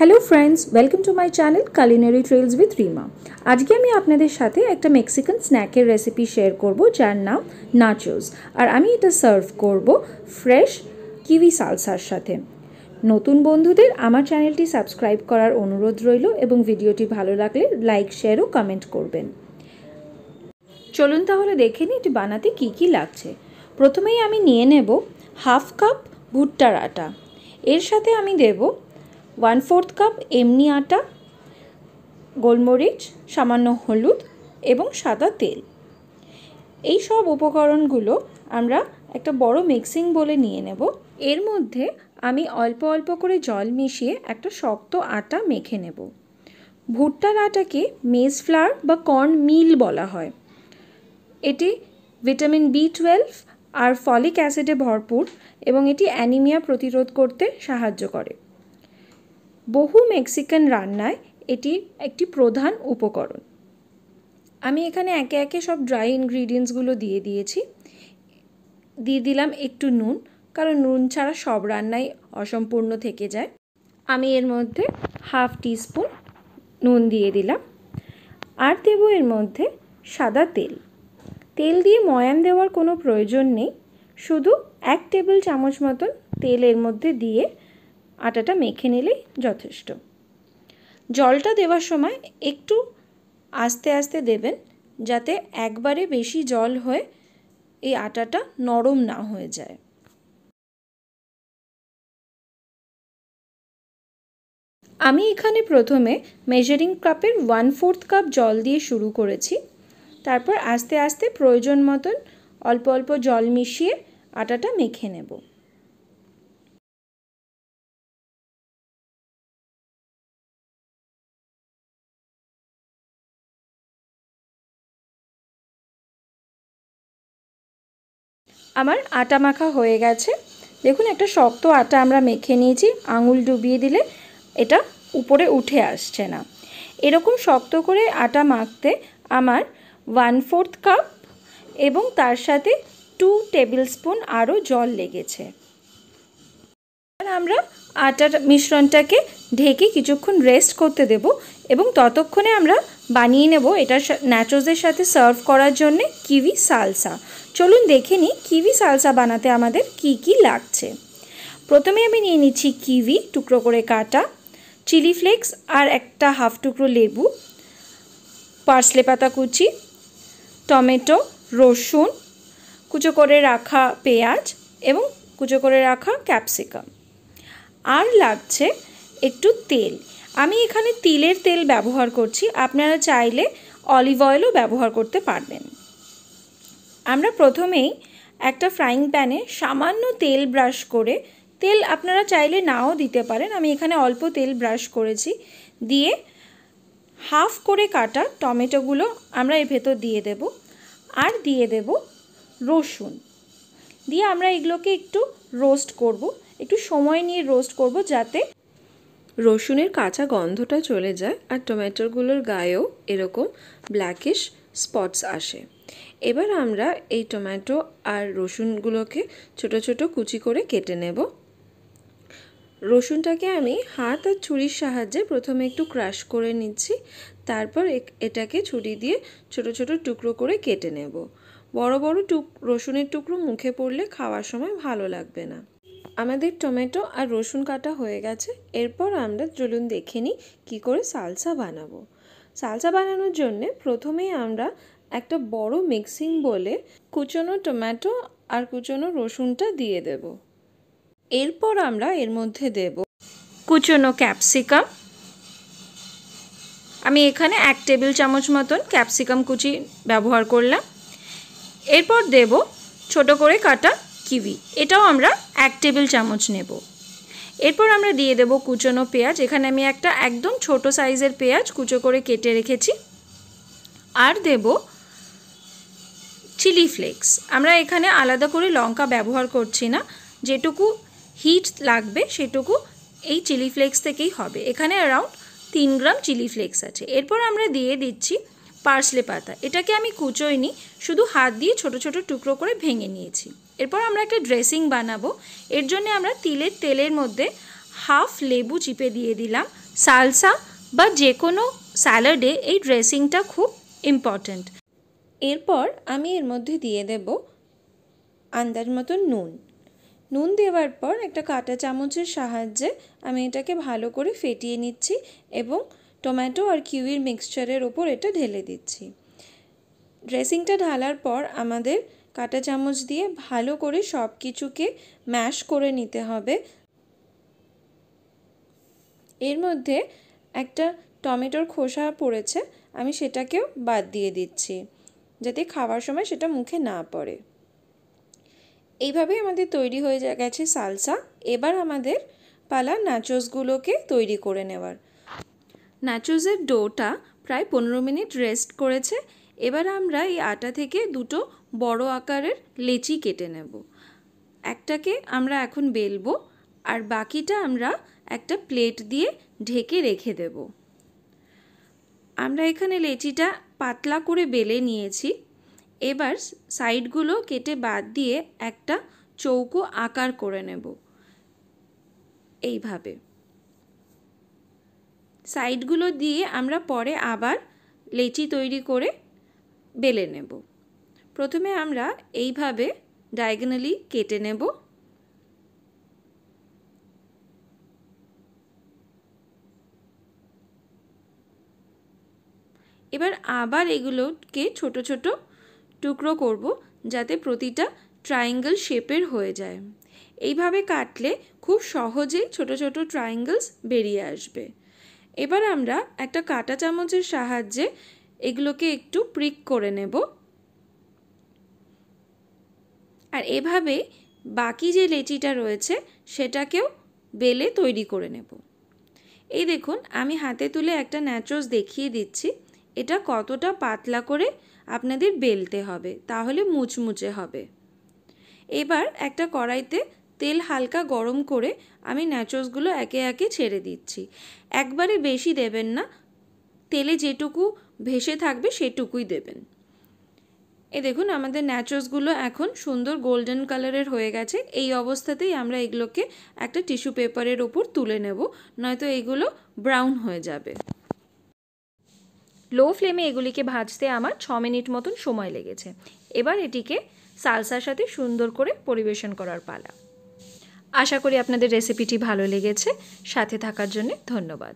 hello friends welcome to my channel culinary trails with Rima আজকে আমি আপনাদের সাথে একটা মেক্সিকান স্ন্যাকের রেসিপি শেয়ার করব যার নাম নাচোস আর আমি এটা সার্ভ করব ফ্রেশ কিউই সালসার সাথে নতুন বন্ধুদের আমার চ্যানেলটি সাবস্ক্রাইব করার অনুরোধ রইল এবং ভিডিওটি ভালো লাগলে লাইক শেয়ার ও কমেন্ট করবেন চলুন তাহলে দেখে নিই এটি বানাতে কি কি লাগছে প্রথমেই আমি নিয়ে নেব হাফ কাপ ভুট্টার আটা এর সাথে আমি দেবো ওয়ান ফোর্থ কাপ এমনি আটা গোলমরিচ সামান্য হলুদ এবং সাদা তেল এই সব উপকরণগুলো আমরা একটা বড় মিক্সিং বলে নিয়ে নেব এর মধ্যে আমি অল্প অল্প করে জল মিশিয়ে একটা শক্ত আটা মেখে নেব ভুট্টার আটাকে মেজ ফ্লাওয়ার বা কর্ন মিল বলা হয় এটি ভিটামিন বি টুয়েলভ আর ফলিক অ্যাসিডে ভরপুর এবং এটি অ্যানিমিয়া প্রতিরোধ করতে সাহায্য করে বহু মেক্সিকান রান্নায় এটি একটি প্রধান উপকরণ আমি এখানে একে একে সব ড্রাই ইনগ্রিডিয়েন্টসগুলো দিয়ে দিয়েছি দিয়ে দিলাম একটু নুন কারণ নুন ছাড়া সব রান্নাই অসম্পূর্ণ থেকে যায় আমি এর মধ্যে হাফ টিস্পুন নুন দিয়ে দিলাম আর দেব এর মধ্যে সাদা তেল তেল দিয়ে ময়ান দেওয়ার কোনো প্রয়োজন নেই শুধু এক টেবিল চামচ মতন তেল এর মধ্যে দিয়ে আটাটা মেখে নিলেই যথেষ্ট জলটা দেওয়ার সময় একটু আস্তে আস্তে দেবেন যাতে একবারে বেশি জল হয়ে এই আটাটা নরম না হয়ে যায় আমি এখানে প্রথমে মেজারিং কাপের ওয়ান ফোর্থ কাপ জল দিয়ে শুরু করেছি তারপর আস্তে আস্তে প্রয়োজন মতন অল্প অল্প জল মিশিয়ে আটাটা মেখে নেবো আমার আটা মাখা হয়ে গেছে দেখুন একটা শক্ত আটা আমরা মেখে নিয়েছি আঙুল ডুবিয়ে দিলে এটা উপরে উঠে আসছে না এরকম শক্ত করে আটা মাখতে আমার ওয়ান ফোর্থ কাপ এবং তার সাথে টু টেবিল স্পুন আরও জল লেগেছে আমরা আটার মিশ্রণটাকে ঢেকে কিছুক্ষণ রেস্ট করতে দেব এবং ততক্ষণে আমরা বানিয়ে নেব এটা ন্যাচোজের সাথে সার্ভ করার জন্য কিউই সালসা চলুন দেখে নিই কিউই সালসা বানাতে আমাদের কি কি লাগছে প্রথমে আমি নিয়ে নিচ্ছি কিউই টুকরো করে কাটা চিলি ফ্লেক্স আর একটা হাফ টুকরো লেবু পার্সলে পাতা কুচি টমেটো রসুন কুচো করে রাখা পেঁয়াজ এবং কুচো করে রাখা ক্যাপসিকাম আর লাগছে একটু তেল আমি এখানে তিলের তেল ব্যবহার করছি আপনারা চাইলে অলিভ অয়েলও ব্যবহার করতে পারবেন আমরা প্রথমেই একটা ফ্রাইং প্যানে সামান্য তেল ব্রাশ করে তেল আপনারা চাইলে নাও দিতে পারেন আমি এখানে অল্প তেল ব্রাশ করেছি দিয়ে হাফ করে কাটা টমেটোগুলো আমরা এর ভেতর দিয়ে দেব আর দিয়ে দেব রসুন দিয়ে আমরা এগুলোকে একটু রোস্ট করব একটু সময় নিয়ে রোস্ট করব যাতে রসুনের কাঁচা গন্ধটা চলে যায় আর টমেটোগুলোর গায়েও এরকম ব্ল্যাকিশ স্পটস আসে এবার আমরা এই টমেটো আর রসুনগুলোকে ছোট ছোট কুচি করে কেটে নেব রসুনটাকে আমি হাত আর ছুরির সাহায্যে প্রথমে একটু ক্রাশ করে নিচ্ছি তারপর এটাকে ছুরি দিয়ে ছোট ছোট টুকরো করে কেটে নেব বড় বড় টুক রসুনের টুকরো মুখে পড়লে খাওয়ার সময় ভালো লাগবে না আমাদের টমেটো আর রসুন কাটা হয়ে গেছে এরপর আমরা চলুন দেখে নিই কী করে সালসা বানাবো সালসা বানানোর জন্যে প্রথমেই আমরা একটা বড় মিক্সিং বলে কুচনো টমেটো আর কুচনো রসুনটা দিয়ে দেব এরপর আমরা এর মধ্যে দেব কুচনো ক্যাপসিকাম আমি এখানে এক টেবিল চামচ মতন ক্যাপসিকাম কুচি ব্যবহার করলাম এরপর দেব ছোট করে কাটা কিউই এটাও আমরা এক টেবিল চামচ নেব এরপর আমরা দিয়ে দেব কুচনো পেঁয়াজ এখানে আমি একটা একদম ছোট সাইজের পেঁয়াজ কুচো করে কেটে রেখেছি আর দেব চিলি ফ্লেক্স আমরা এখানে আলাদা করে লঙ্কা ব্যবহার করছি না যেটুকু হিট লাগবে সেটুকু এই চিলি ফ্লেক্স থেকেই হবে এখানে অ্যারাউন্ড তিন গ্রাম চিলি ফ্লেক্স আছে এরপর আমরা দিয়ে দিচ্ছি পার্সলে পাতা এটাকে আমি কুচোইনি শুধু হাত দিয়ে ছোট ছোট টুকরো করে ভেঙে নিয়েছি এরপর আমরা একটা ড্রেসিং বানাবো এর জন্য আমরা তিলের তেলের মধ্যে হাফ লেবু চিপে দিয়ে দিলাম সালসা বা যে কোনো স্যালাডে এই ড্রেসিংটা খুব ইম্পর্ট্যান্ট এরপর আমি এর মধ্যে দিয়ে দেব আন্দাজ মতো নুন নুন দেওয়ার পর একটা কাটা চামচের সাহায্যে আমি এটাকে ভালো করে ফেটিয়ে নিচ্ছি এবং টমেটো আর কিউইর মিক্সচারের ওপর এটা ঢেলে দিচ্ছি ড্রেসিংটা ঢালার পর আমাদের কাঁটা চামচ দিয়ে ভালো করে সব কিছুকে ম্যাশ করে নিতে হবে এর মধ্যে একটা টমেটোর খোসা পড়েছে আমি সেটাকেও বাদ দিয়ে দিচ্ছি যাতে খাওয়ার সময় সেটা মুখে না পড়ে এইভাবে আমাদের তৈরি হয়ে গেছে সালসা এবার আমাদের পালা নাচোসগুলোকে তৈরি করে নেওয়ার নাচোজের ডোটা প্রায় পনেরো মিনিট রেস্ট করেছে এবার আমরা এই আটা থেকে দুটো বড় আকারের লেচি কেটে নেব একটাকে আমরা এখন বেলবো আর বাকিটা আমরা একটা প্লেট দিয়ে ঢেকে রেখে দেব আমরা এখানে লেচিটা পাতলা করে বেলে নিয়েছি এবার সাইডগুলো কেটে বাদ দিয়ে একটা চৌকো আকার করে নেব এইভাবে সাইডগুলো দিয়ে আমরা পরে আবার লেচি তৈরি করে বেলে নেব প্রথমে আমরা এইভাবে ডায়াগোনালি কেটে নেব এবার আবার এগুলোকে ছোট ছোট টুকরো করব যাতে প্রতিটা ট্রায়াঙ্গেল শেপের হয়ে যায় এইভাবে কাটলে খুব সহজেই ছোট ছোট ট্রায়াঙ্গেলস বেরিয়ে আসবে এবার আমরা একটা কাটা চামচের সাহায্যে এগুলোকে একটু প্রিক করে নেব আর এভাবে বাকি যে লেচিটা রয়েছে সেটাকেও বেলে তৈরি করে নেব এই দেখুন আমি হাতে তুলে একটা ন্যাচোস দেখিয়ে দিচ্ছি এটা কতটা পাতলা করে আপনাদের বেলতে হবে তাহলে মুচমুচে হবে এবার একটা কড়াইতে তেল হালকা গরম করে আমি ন্যাচোসগুলো একে একে ছেড়ে দিচ্ছি একবারে বেশি দেবেন না তেলে যেটুকু ভেসে থাকবে সেটুকুই দেবেন এ দেখুন আমাদের ন্যাচোসগুলো এখন সুন্দর গোল্ডেন কালারের হয়ে গেছে এই অবস্থাতেই আমরা এগুলোকে একটা টিস্যু পেপারের ওপর তুলে নেব নয়তো এগুলো ব্রাউন হয়ে যাবে লো ফ্লেমে এগুলিকে ভাজতে আমার ছ মিনিট মতন সময় লেগেছে এবার এটিকে সালসার সাথে সুন্দর করে পরিবেশন করার পালা আশা করি আপনাদের রেসিপিটি ভালো লেগেছে সাথে থাকার জন্য ধন্যবাদ